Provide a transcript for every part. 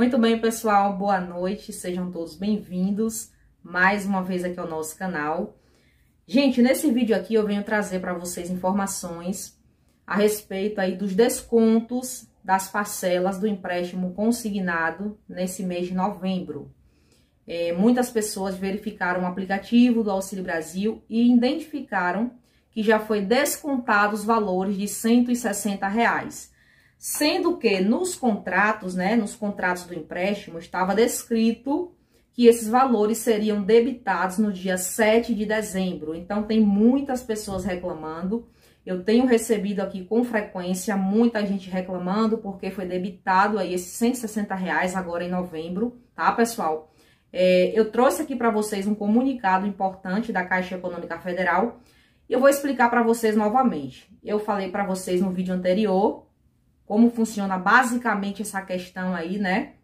Muito bem, pessoal, boa noite, sejam todos bem-vindos mais uma vez aqui ao nosso canal. Gente, nesse vídeo aqui eu venho trazer para vocês informações a respeito aí dos descontos das parcelas do empréstimo consignado nesse mês de novembro. É, muitas pessoas verificaram o aplicativo do Auxílio Brasil e identificaram que já foi descontado os valores de R$ 160. Reais sendo que nos contratos, né, nos contratos do empréstimo, estava descrito que esses valores seriam debitados no dia 7 de dezembro. Então, tem muitas pessoas reclamando. Eu tenho recebido aqui com frequência muita gente reclamando porque foi debitado aí esses 160 reais agora em novembro, tá, pessoal? É, eu trouxe aqui para vocês um comunicado importante da Caixa Econômica Federal e eu vou explicar para vocês novamente. Eu falei para vocês no vídeo anterior como funciona basicamente essa questão aí, né?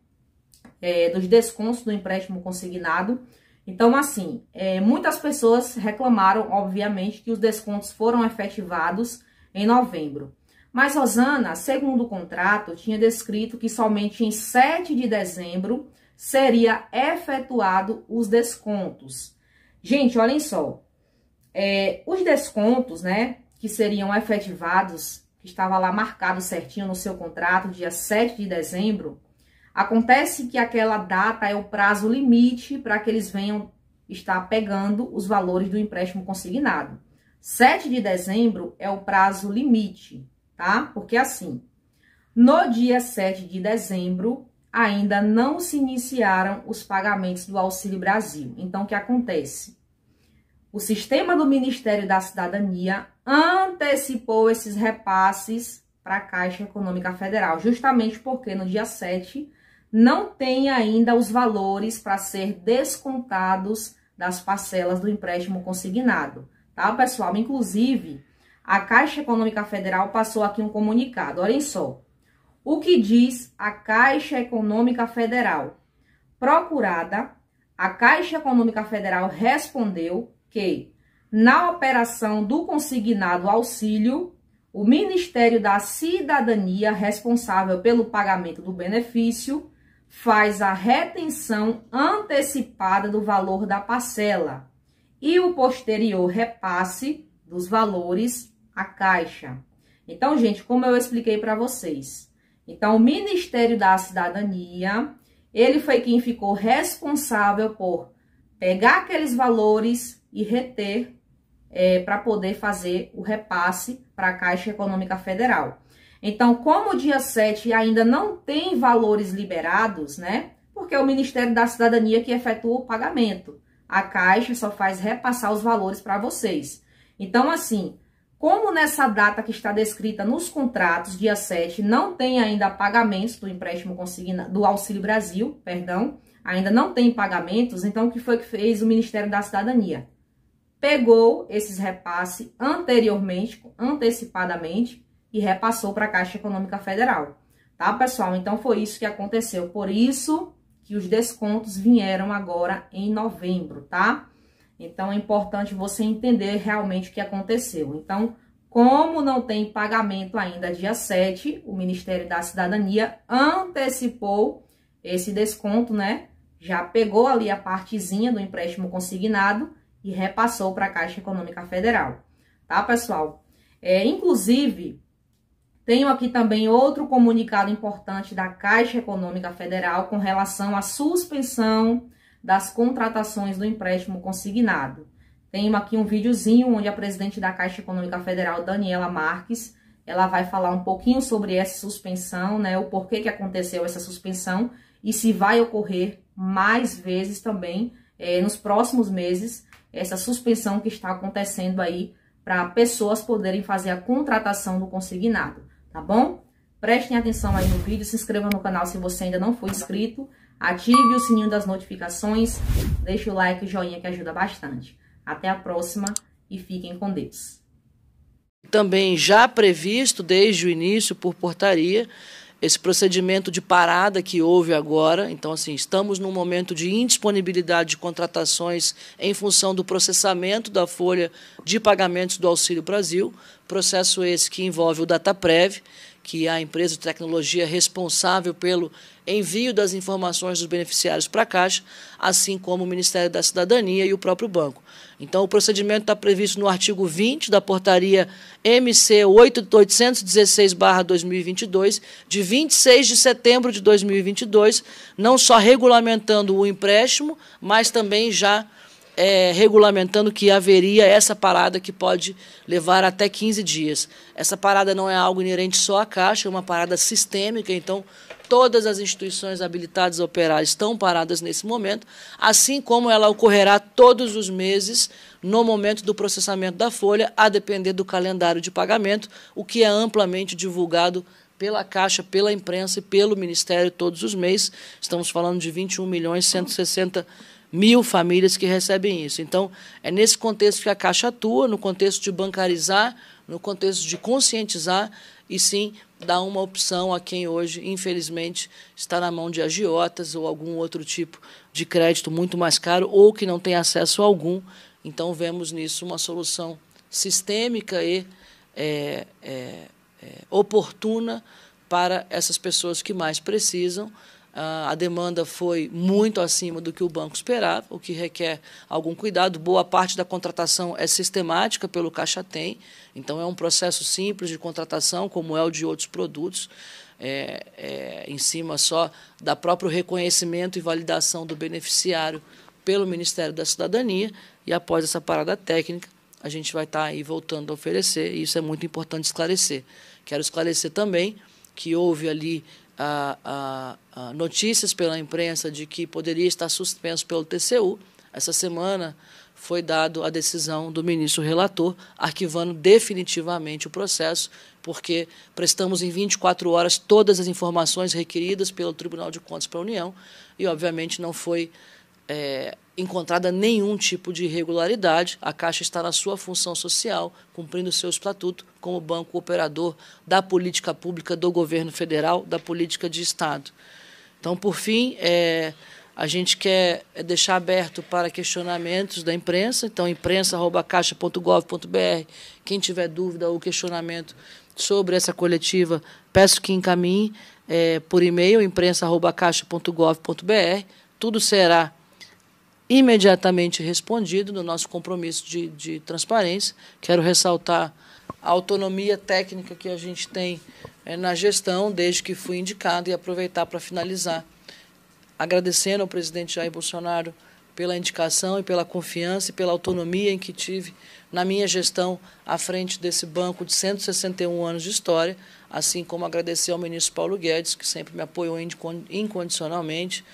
É, dos descontos do empréstimo consignado. Então, assim, é, muitas pessoas reclamaram, obviamente, que os descontos foram efetivados em novembro. Mas Rosana, segundo o contrato, tinha descrito que somente em 7 de dezembro seria efetuado os descontos. Gente, olhem só. É, os descontos, né, que seriam efetivados estava lá marcado certinho no seu contrato, dia 7 de dezembro, acontece que aquela data é o prazo limite para que eles venham estar pegando os valores do empréstimo consignado. 7 de dezembro é o prazo limite, tá? Porque assim, no dia 7 de dezembro, ainda não se iniciaram os pagamentos do Auxílio Brasil. Então, o que acontece? O sistema do Ministério da Cidadania antecipou esses repasses para a Caixa Econômica Federal, justamente porque no dia 7 não tem ainda os valores para ser descontados das parcelas do empréstimo consignado, tá, pessoal? Inclusive, a Caixa Econômica Federal passou aqui um comunicado, olhem só. O que diz a Caixa Econômica Federal? Procurada, a Caixa Econômica Federal respondeu que, na operação do consignado auxílio, o Ministério da Cidadania, responsável pelo pagamento do benefício, faz a retenção antecipada do valor da parcela e o posterior repasse dos valores à Caixa. Então, gente, como eu expliquei para vocês, então o Ministério da Cidadania, ele foi quem ficou responsável por pegar aqueles valores, e reter é, para poder fazer o repasse para a Caixa Econômica Federal. Então, como o dia 7 ainda não tem valores liberados, né? Porque é o Ministério da Cidadania que efetua o pagamento. A Caixa só faz repassar os valores para vocês. Então, assim, como nessa data que está descrita nos contratos, dia 7, não tem ainda pagamentos do empréstimo consignado, do Auxílio Brasil, perdão, ainda não tem pagamentos, então o que foi que fez o Ministério da Cidadania? pegou esses repasses anteriormente, antecipadamente, e repassou para a Caixa Econômica Federal. Tá, pessoal? Então, foi isso que aconteceu. Por isso que os descontos vieram agora em novembro, tá? Então, é importante você entender realmente o que aconteceu. Então, como não tem pagamento ainda dia 7, o Ministério da Cidadania antecipou esse desconto, né? Já pegou ali a partezinha do empréstimo consignado e repassou para a Caixa Econômica Federal, tá, pessoal? É, inclusive, tenho aqui também outro comunicado importante da Caixa Econômica Federal com relação à suspensão das contratações do empréstimo consignado. Tenho aqui um videozinho onde a presidente da Caixa Econômica Federal, Daniela Marques, ela vai falar um pouquinho sobre essa suspensão, né, o porquê que aconteceu essa suspensão e se vai ocorrer mais vezes também é, nos próximos meses essa suspensão que está acontecendo aí para pessoas poderem fazer a contratação do consignado, tá bom? Prestem atenção aí no vídeo, se inscreva no canal se você ainda não for inscrito, ative o sininho das notificações, deixe o like e joinha que ajuda bastante. Até a próxima e fiquem com Deus. Também já previsto desde o início por portaria, esse procedimento de parada que houve agora. Então, assim, estamos num momento de indisponibilidade de contratações em função do processamento da folha de pagamentos do Auxílio Brasil, processo esse que envolve o DataPrev, que a empresa de tecnologia responsável pelo envio das informações dos beneficiários para a Caixa, assim como o Ministério da Cidadania e o próprio banco. Então, o procedimento está previsto no artigo 20 da portaria MC 816-2022, de 26 de setembro de 2022, não só regulamentando o empréstimo, mas também já é, regulamentando que haveria essa parada que pode levar até 15 dias. Essa parada não é algo inerente só à Caixa, é uma parada sistêmica, então todas as instituições habilitadas a operar estão paradas nesse momento, assim como ela ocorrerá todos os meses no momento do processamento da folha, a depender do calendário de pagamento, o que é amplamente divulgado pela Caixa, pela imprensa e pelo Ministério todos os meses. Estamos falando de 21 milhões 160 mil mil famílias que recebem isso. Então, é nesse contexto que a Caixa atua, no contexto de bancarizar, no contexto de conscientizar e sim dar uma opção a quem hoje, infelizmente, está na mão de agiotas ou algum outro tipo de crédito muito mais caro ou que não tem acesso algum. Então, vemos nisso uma solução sistêmica e é, é, é, oportuna para essas pessoas que mais precisam, ah, a demanda foi muito acima do que o banco esperava, o que requer algum cuidado. Boa parte da contratação é sistemática pelo Caixa Tem, então é um processo simples de contratação, como é o de outros produtos. É, é, em cima só da próprio reconhecimento e validação do beneficiário pelo Ministério da Cidadania e após essa parada técnica a gente vai estar tá aí voltando a oferecer e isso é muito importante esclarecer. Quero esclarecer também que houve ali notícias pela imprensa de que poderia estar suspenso pelo TCU. Essa semana foi dado a decisão do ministro relator, arquivando definitivamente o processo, porque prestamos em 24 horas todas as informações requeridas pelo Tribunal de Contas para a União e, obviamente, não foi é, encontrada nenhum tipo de irregularidade. A Caixa está na sua função social, cumprindo seu estatuto como banco operador da política pública do governo federal, da política de Estado. Então, por fim, é, a gente quer deixar aberto para questionamentos da imprensa, então imprensa.caixa.gov.br. Quem tiver dúvida ou questionamento sobre essa coletiva, peço que encaminhe é, por e-mail imprensa.caixa.gov.br. Tudo será imediatamente respondido no nosso compromisso de, de transparência. Quero ressaltar a autonomia técnica que a gente tem é, na gestão, desde que fui indicado, e aproveitar para finalizar, agradecendo ao presidente Jair Bolsonaro pela indicação e pela confiança e pela autonomia em que tive na minha gestão à frente desse banco de 161 anos de história, assim como agradecer ao ministro Paulo Guedes, que sempre me apoiou incondicionalmente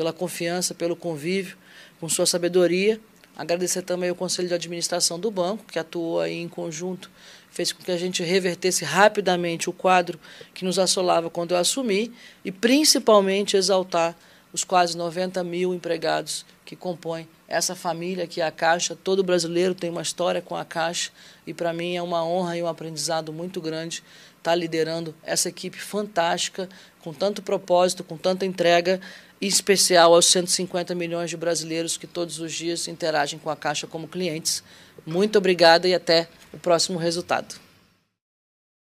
pela confiança, pelo convívio, com sua sabedoria. Agradecer também o Conselho de Administração do banco, que atuou aí em conjunto, fez com que a gente revertesse rapidamente o quadro que nos assolava quando eu assumi e, principalmente, exaltar os quase 90 mil empregados que compõem essa família que é a Caixa. Todo brasileiro tem uma história com a Caixa e, para mim, é uma honra e um aprendizado muito grande estar liderando essa equipe fantástica, com tanto propósito, com tanta entrega em especial aos 150 milhões de brasileiros que todos os dias interagem com a Caixa como clientes. Muito obrigada e até o próximo resultado.